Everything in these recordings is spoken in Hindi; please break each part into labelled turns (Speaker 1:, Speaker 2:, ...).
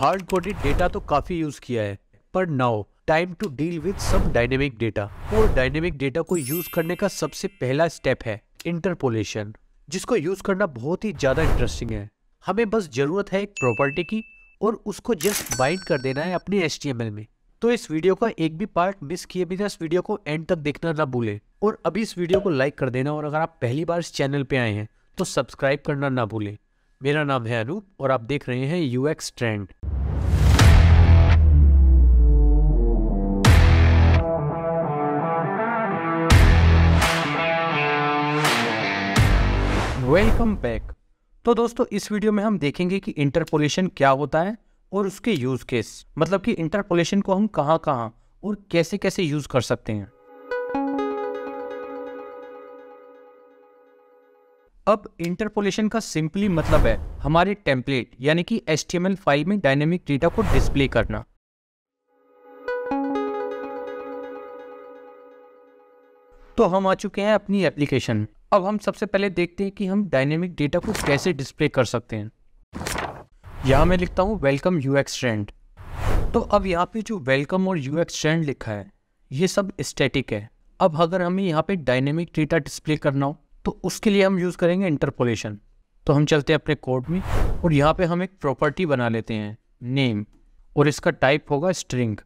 Speaker 1: हार्ड कोडेड डेटा तो काफी यूज किया है पर now time to deal with some dynamic data और डायनेमिक डेटा को यूज करने का सबसे पहला स्टेप है इंटरपोलेशन जिसको यूज करना बहुत ही ज्यादा इंटरेस्टिंग है हमें बस जरूरत है एक प्रॉपर्टी की और उसको जस्ट बाइंड कर देना है अपने एस में तो इस वीडियो का एक भी पार्ट मिस किए बिना इस वीडियो को एंड तक देखना ना भूलें और अभी इस वीडियो को लाइक कर देना और अगर आप पहली बार इस चैनल पे आए हैं तो सब्सक्राइब करना ना भूलें मेरा नाम है अनूप और आप देख रहे हैं यूएक्स ट्रेंड वेलकम बैक तो दोस्तों इस वीडियो में हम देखेंगे कि इंटरपोलेशन क्या होता है और उसके यूज केस मतलब कि इंटरपोलेशन को हम कहां कहां और कैसे कैसे यूज कर सकते हैं अब इंटरपोलेशन का सिंपली मतलब है हमारे टेम्पलेट यानी कि एल फाइल में डायनेमिक डेटा को डिस्प्ले करना तो हम आ चुके हैं अपनी एप्लीकेशन अब हम सबसे पहले देखते हैं कि हम डायनेमिक डेटा को कैसे डिस्प्ले कर सकते हैं यहाँ मैं लिखता हूँ वेलकम यू एक्स ट्रेंड तो अब यहाँ पे जो वेलकम और यू एक्स ट्रेंड लिखा है ये सब स्टैटिक है अब अगर हमें यहाँ पे डायनेमिक डेटा डिस्प्ले करना हो तो उसके लिए हम यूज़ करेंगे इंटरपोलेशन तो हम चलते हैं अपने कोड में और यहाँ पे हम एक प्रॉपर्टी बना लेते हैं नेम और इसका टाइप होगा स्ट्रिंग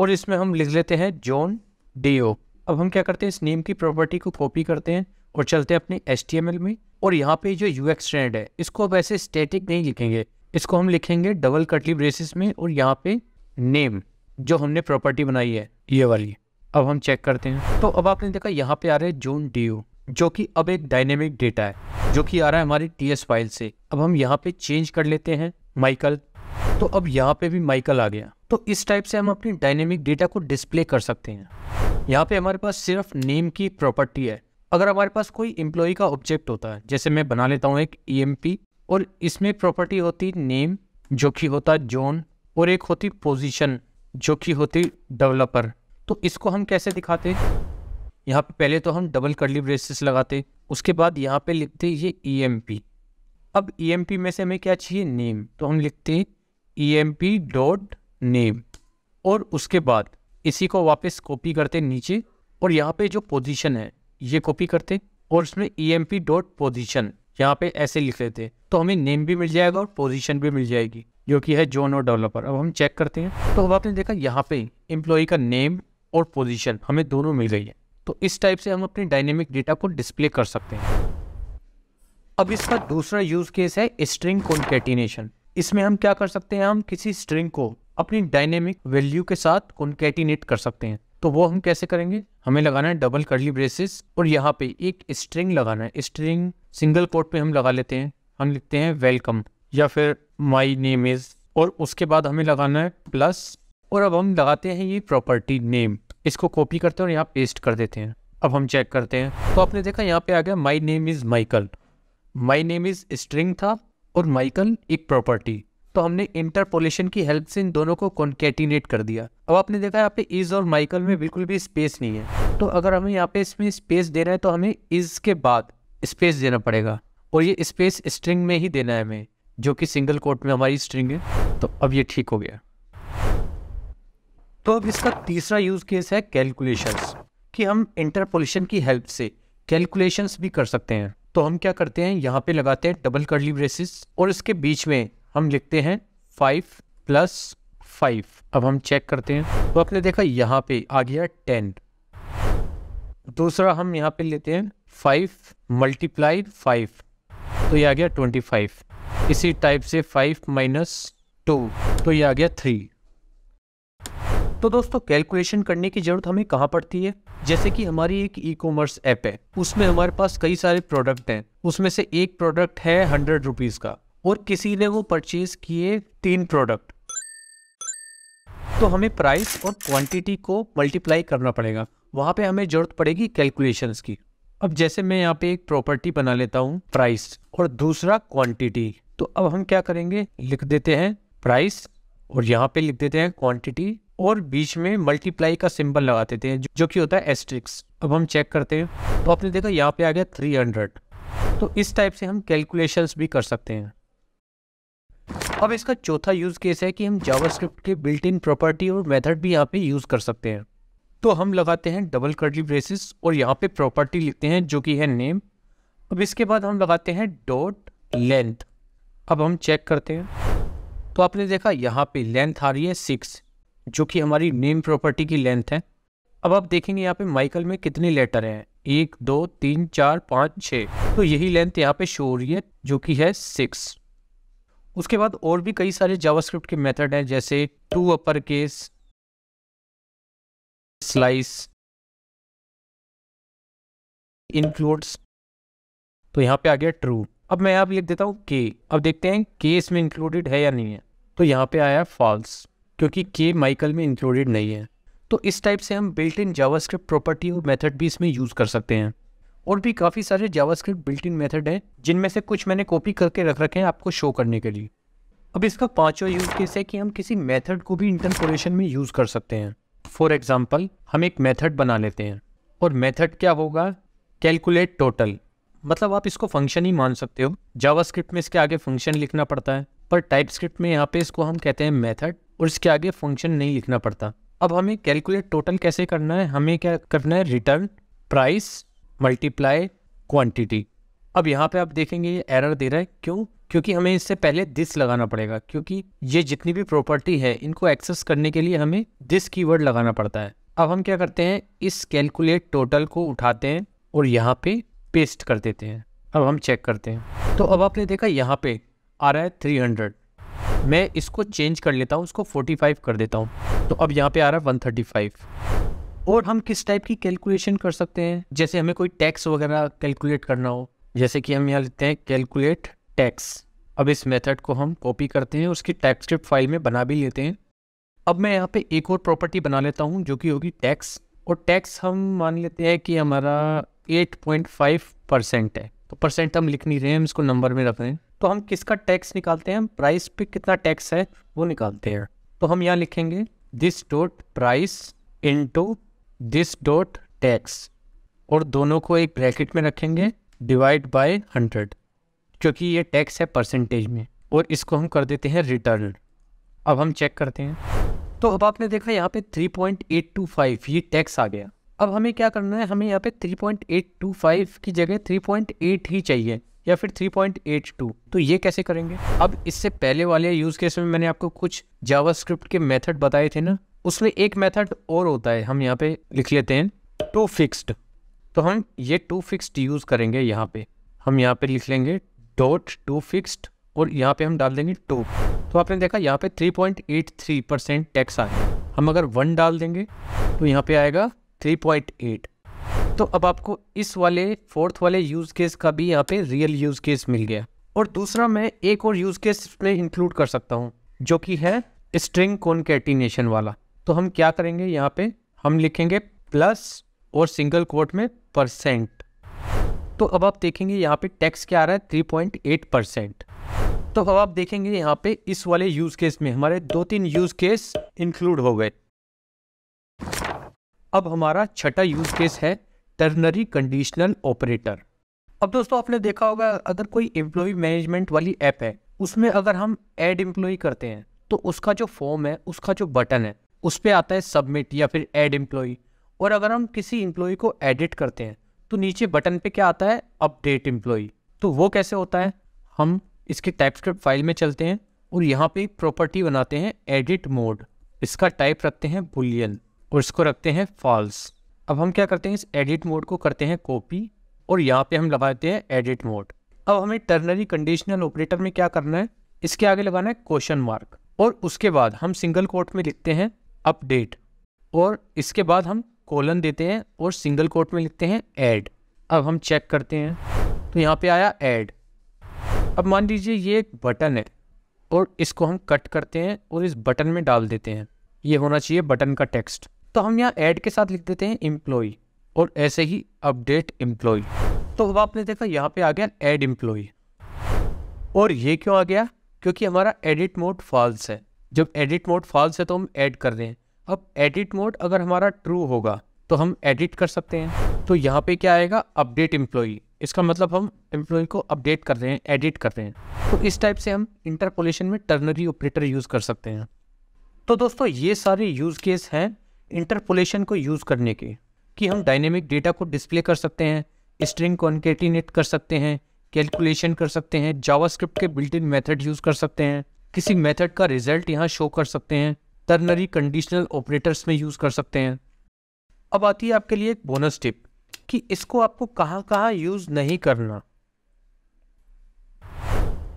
Speaker 1: और इसमें हम लिख लेते हैं जॉन डीओ अब हम क्या करते हैं इस नेम की प्रॉपर्टी को कॉपी करते हैं और चलते हैं अपने एच में और यहाँ पे जो यू एक्स ट्रेंड है इसको अब ऐसे स्टेटिक नहीं लिखेंगे इसको हम लिखेंगे डबल कटली ब्रेसिस में और यहाँ पे नेम जो हमने प्रॉपर्टी बनाई है ये वाली अब हम चेक करते हैं तो अब आपने देखा यहाँ पे आ रहे हैं जोन डी जो कि अब एक डायनेमिक डेटा है जो कि आ रहा है हमारी टी एस फाइल से अब हम यहाँ पे चेंज कर लेते हैं माइकल तो अब यहाँ पे भी माइकल आ गया तो इस टाइप से हम अपनी डायनेमिक डेटा को डिस्प्ले कर सकते हैं यहाँ पे हमारे पास सिर्फ नेम की प्रॉपर्टी है अगर हमारे पास कोई एम्प्लॉय का ऑब्जेक्ट होता है जैसे मैं बना लेता हूँ एक ई e और इसमें प्रॉपर्टी होती नेम जो कि होता जोन और एक होती पोजिशन जो कि होती डेवलपर तो इसको हम कैसे दिखाते यहाँ पे पहले तो हम डबल कर्ली ब्रेसेस लगाते उसके बाद यहाँ पे लिखते ये ई एम पी अब ई एम पी में से हमें क्या चाहिए नेम तो हम लिखते हैं E M P dot name और उसके बाद इसी को वापस कॉपी करते नीचे और यहाँ पे जो पोजीशन है ये कॉपी करते और उसमें E M P dot position यहाँ पे ऐसे लिख लेते तो हमें नेम भी मिल जाएगा और पोजीशन भी मिल जाएगी जो कि है जोन और डेवलपर अब हम चेक करते हैं तो अब आपने देखा यहाँ पे एम्प्लॉई का नेम और पोजीशन हमें दोनों मिल गई है तो इस टाइप से हम अपने डायनेमिक डेटा को डिस्प्ले कर सकते हैं अब इसका दूसरा यूज केस है स्ट्रिंग कॉन्केटिनेशन इसमें हम क्या कर सकते हैं हम किसी स्ट्रिंग को अपनी डायनेमिक वैल्यू के साथ कॉन्केटिनेट कर सकते हैं तो वो हम कैसे करेंगे हमें लगाना है डबल करली ब्रेसिस और यहाँ पे एक स्ट्रिंग लगाना है स्ट्रिंग सिंगल कोट पे हम लगा लेते हैं हम लिखते हैं वेलकम या फिर माई नेम इज और उसके बाद हमें लगाना है प्लस और अब हम लगाते हैं ये प्रॉपर्टी नेम इसको कॉपी करते हैं और यहाँ पेस्ट कर देते हैं अब हम चेक करते हैं तो आपने देखा यहाँ पे आ गया my name is Michael my name is string था और माइकल एक प्रॉपर्टी तो हमने इंटरपोलेशन की हेल्प से इन दोनों को कॉन्केटिनेट कर दिया अब आपने देखा यहाँ पे इज और माइकल में बिल्कुल भी स्पेस नहीं है तो अगर हमें यहाँ पे इसमें स्पेस देना है तो हमें इज के बाद स्पेस देना पड़ेगा और ये स्पेस स्ट्रिंग में ही देना है हमें जो कि सिंगल कोट में हमारी स्ट्रिंग है तो अब ये ठीक हो गया तो अब इसका तीसरा यूज़ केस है कैलकुलेशंस कि हम इंटरपोलेशन की हेल्प से कैलकुलेशंस भी कर सकते हैं तो हम क्या करते हैं यहाँ पे लगाते हैं डबल कर्ली ब्रेसिस और इसके बीच में हम लिखते हैं फाइव प्लस फाइव अब हम चेक करते हैं तो आपने देखा यहाँ पे आ गया टेन दूसरा हम यहाँ पे लेते हैं फाइव मल्टीप्लाई फाइव तो ये आ गया ट्वेंटी फाइव इसी टाइप से फाइव माइनस टू तो ये आ गया थ्री तो दोस्तों कैलकुलेशन करने की ज़रूरत हमें कहाँ पड़ती है जैसे कि हमारी एक ई कॉमर्स ऐप है उसमें हमारे पास कई सारे प्रोडक्ट हैं उसमें से एक प्रोडक्ट है हंड्रेड रुपीज़ का और किसी ने वो परचेज किए तीन प्रोडक्ट तो हमें प्राइस और क्वांटिटी को मल्टीप्लाई करना पड़ेगा वहां पे हमें ज़रूरत पड़ेगी कैलकुलेशंस की अब जैसे मैं यहाँ पे एक प्रॉपर्टी बना लेता हूँ प्राइस और दूसरा क्वांटिटी तो अब हम क्या करेंगे लिख देते हैं प्राइस और यहाँ पे लिख देते हैं क्वांटिटी और बीच में मल्टीप्लाई का सिंबल लगाते थे जो कि होता है एस्ट्रिक्स अब हम चेक करते हैं तो आपने देखा यहाँ पे आ गया 300 तो इस टाइप से हम कैलकुलेशंस भी कर सकते हैं अब इसका चौथा यूज़ केस है कि हम जावास्क्रिप्ट के बिल्ट इन प्रॉपर्टी और मेथड भी यहाँ पे यूज़ कर सकते हैं तो हम लगाते हैं डबल कर्ली ब्रेसिस और यहाँ पे प्रॉपर्टी लिखते हैं जो कि है नेम अब इसके बाद हम लगाते हैं डॉट लेंथ अब हम चेक करते हैं तो आपने देखा यहाँ पे लेंथ आ रही है सिक्स जो कि हमारी नेम प्रॉपर्टी की लेंथ है अब आप देखेंगे यहाँ पे माइकल में कितने लेटर हैं एक दो तीन चार पाँच छः तो यही लेंथ यहाँ पे शो हो रही है जो कि है सिक्स उसके बाद और भी कई सारे जावास्क्रिप्ट के मेथड हैं जैसे to upper case slice includes तो यहाँ पे आ गया ट्रू अब मैं यहाँ लिख देता हूँ के अब देखते हैं केस में इंक्लूडेड है या नहीं है तो यहाँ पे आया फॉल्स क्योंकि के माइकल में इंक्लूडेड नहीं है तो इस टाइप से हम बिल्ट इन जावास्क्रिप्ट प्रॉपर्टी और मेथड भी इसमें यूज़ कर सकते हैं और भी काफ़ी सारे जावास्क्रिप्ट बिल्ट इन मेथड हैं जिनमें से कुछ मैंने कॉपी करके रख रखे हैं आपको शो करने के लिए अब इसका पाँचवा यूज़ केस है कि हम किसी मेथड को भी इंटरपोलेशन में यूज़ कर सकते हैं फॉर एग्ज़ाम्पल हम एक मेथड बना लेते हैं और मेथड क्या होगा कैलकुलेट टोटल मतलब आप इसको फंक्शन ही मान सकते हो जावास्क्रिप्ट में इसके आगे फंक्शन लिखना पड़ता है पर टाइपस्क्रिप्ट में यहाँ पे इसको हम कहते हैं मेथड और इसके आगे फंक्शन नहीं लिखना पड़ता अब हमें कैलकुलेट टोटल कैसे करना है हमें क्या करना है रिटर्न प्राइस मल्टीप्लाई क्वांटिटी अब यहाँ पे आप देखेंगे ये एरर दे रहा है क्यों क्योंकि हमें इससे पहले दिस लगाना पड़ेगा क्योंकि ये जितनी भी प्रॉपर्टी है इनको एक्सेस करने के लिए हमें दिस कीवर्ड लगाना पड़ता है अब हम क्या करते हैं इस कैलकुलेट टोटल को उठाते हैं और यहाँ पे पेस्ट कर देते हैं अब हम चेक करते हैं तो अब आपने देखा यहाँ पे आ रहा है थ्री हंड्रेड मैं इसको चेंज कर लेता हूँ उसको 45 कर देता हूँ तो अब यहाँ पे आ रहा है 135 और हम किस टाइप की कैलकुलेशन कर सकते हैं जैसे हमें कोई टैक्स वगैरह कैलकुलेट करना हो जैसे कि हम यहाँ लेते हैं कैलकुलेट टैक्स अब इस मेथड को हम कॉपी करते हैं उसकी टैक्स स्क्रिप्ट फाइल में बना भी लेते हैं अब मैं यहाँ पे एक और प्रॉपर्टी बना लेता हूँ जो कि होगी टैक्स और टैक्स हम मान लेते हैं कि हमारा 8.5 परसेंट है तो परसेंट हम लिख नहीं रहे हैं हम इसको नंबर में रख रहे हैं तो हम किसका टैक्स निकालते हैं हम प्राइस पे कितना टैक्स है वो निकालते हैं तो हम यहाँ लिखेंगे this dot price into this dot tax और दोनों को एक ब्रैकेट में रखेंगे डिवाइड बाय हंड्रेड क्योंकि ये टैक्स है परसेंटेज में और इसको हम कर देते हैं रिटर्न अब हम चेक करते हैं तो अब आपने देखा यहाँ पे 3.825 ये टैक्स आ गया अब हमें क्या करना है हमें यहाँ पे 3.825 की जगह 3.8 ही चाहिए या फिर 3.82 तो ये कैसे करेंगे अब इससे पहले वाले यूज़ केस में मैंने आपको कुछ जावास्क्रिप्ट के मेथड बताए थे ना उसमें एक मेथड और होता है हम यहाँ पे लिख लेते हैं टू फिक्स्ड तो हम ये टू फिक्स्ड यूज़ करेंगे यहाँ पे हम यहाँ पे लिख लेंगे डॉट टू फिक्स्ड और यहाँ पे हम डाल देंगे टू तो आपने देखा यहाँ पे 3.83 परसेंट टैक्स आए हम अगर वन डाल देंगे तो यहाँ पे आएगा एट तो अब आपको इस वाले फोर्थ वाले यूज़ केस का भी यहाँ पे रियल यूज़ केस मिल गया और दूसरा मैं एक और यूज़ केस में इंक्लूड कर सकता हूँ जो कि है स्ट्रिंग कॉन्केटिनेशन वाला तो हम क्या करेंगे यहाँ पे हम लिखेंगे प्लस और सिंगल कोट में परसेंट तो अब आप देखेंगे यहाँ पे टैक्स क्या आ रहा है थ्री पॉइंट एट परसेंट तो अब आप देखेंगे यहाँ पे इस वाले यूज़ केस में हमारे दो तीन यूज़ केस इंक्लूड हो गए अब हमारा छठा यूज़ केस है टर्नरी कंडीशनल ऑपरेटर अब दोस्तों आपने देखा होगा अगर कोई एम्प्लॉय मैनेजमेंट वाली ऐप है उसमें अगर हम एड एम्प्लॉय करते हैं तो उसका जो फॉर्म है उसका जो बटन है उस पर आता है सबमिट या फिर एड एम्प्लॉय और अगर हम किसी एम्प्लॉय को एडिट करते हैं तो नीचे बटन पे क्या आता है अपडेट एम्प्लॉय तो वो कैसे होता है हम इसके टाइप फाइल में चलते हैं और यहाँ पे प्रॉपर्टी बनाते हैं एडिट मोड इसका टाइप रखते हैं बुलियन और इसको रखते हैं फॉल्स अब हम क्या करते हैं इस एडिट मोड को करते हैं कॉपी और यहाँ पे हम लगाते हैं एडिट मोड अब हमें टर्नरी कंडीशनल ऑपरेटर में क्या करना है इसके आगे लगाना है क्वेश्चन मार्क और उसके बाद हम सिंगल कोट में लिखते हैं अपडेट और इसके बाद हम कोलन देते हैं और सिंगल कोट में लिखते हैं ऐड अब हम चेक करते हैं तो यहाँ पे आया ऐड अब मान लीजिए ये एक बटन है और इसको हम कट करते हैं और इस बटन में डाल देते हैं ये होना चाहिए बटन का टेक्स्ट तो हम यहाँ ऐड के साथ लिख देते हैं एम्प्लॉय और ऐसे ही अपडेट एम्प्लॉय तो अब आपने देखा यहाँ पे आ गया ऐड एम्प्लॉय और ये क्यों आ गया क्योंकि हमारा एडिट मोड फॉल्स है जब एडिट मोड फॉल्स है तो हम ऐड कर रहे हैं अब एडिट मोड अगर हमारा ट्रू होगा तो हम एडिट कर सकते हैं तो यहाँ पे क्या आएगा अपडेट एम्प्लॉई इसका मतलब हम एम्प्लॉय को अपडेट कर रहे हैं एडिट कर रहे हैं तो इस टाइप से हम इंटरपोलेशन में टर्नरी ऑपरेटर यूज़ कर सकते हैं तो दोस्तों ये सारे यूज़ केस हैं इंटरपोलेशन को यूज़ करने के कि हम डायनेमिक डेटा को डिस्प्ले कर सकते हैं स्ट्रिंग को अनकेटिनेट कर सकते हैं कैलकुलेशन कर सकते हैं जावास्क्रिप्ट के बिल्ट इन मेथड यूज़ कर सकते हैं किसी मेथड का रिजल्ट यहाँ शो कर सकते हैं टर्नरी कंडीशनल ऑपरेटर्स में यूज़ कर सकते हैं अब आती है आपके लिए एक बोनस टिप कि इसको आपको कहाँ कहाँ यूज़ नहीं करना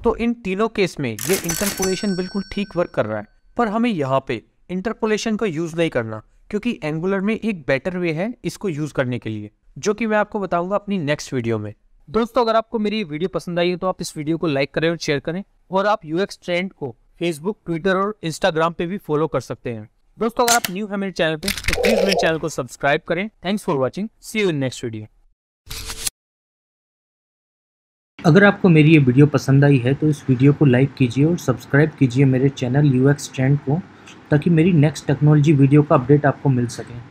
Speaker 1: तो इन तीनों केस में ये इंटरपोलेशन बिल्कुल ठीक वर्क कर रहा है पर हमें यहाँ पे इंटरपोलेशन को यूज़ नहीं करना क्योंकि एंगुलर में एक बेटर वे है इसको यूज़ करने के लिए जो कि मैं आपको बताऊंगा अपनी नेक्स्ट वीडियो में दोस्तों अगर आपको मेरी वीडियो पसंद आई है तो आप इस वीडियो को लाइक करें और शेयर करें और आप यू ट्रेंड को फेसबुक ट्विटर और इंस्टाग्राम पे भी फॉलो कर सकते हैं दोस्तों अगर आप न्यू है मेरे चैनल पे तो प्लीज मेरे चैनल को सब्सक्राइब करें thanks for watching see you in next video अगर आपको मेरी ये वीडियो पसंद आई है तो इस वीडियो को लाइक कीजिए और सब्सक्राइब कीजिए मेरे चैनल यू ट्रेंड को ताकि मेरी नेक्स्ट टेक्नोलॉजी वीडियो का अपडेट आपको मिल सके